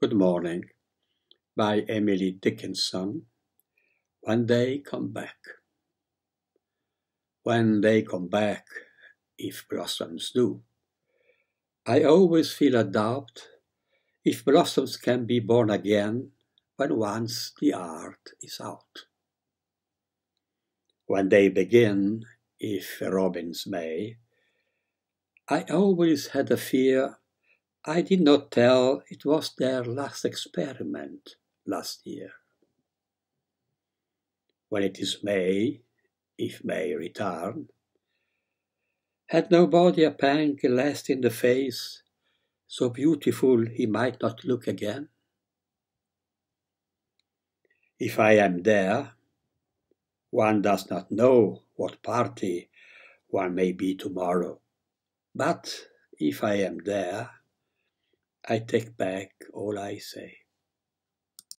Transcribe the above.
Good Morning by Emily Dickinson. When they come back. When they come back, if blossoms do. I always feel a doubt if blossoms can be born again when once the art is out. When they begin, if robins may, I always had a fear I did not tell it was their last experiment last year. When it is May, if May return, had nobody a pang left in the face, so beautiful he might not look again? If I am there, one does not know what party one may be tomorrow, but if I am there, I take back all I say.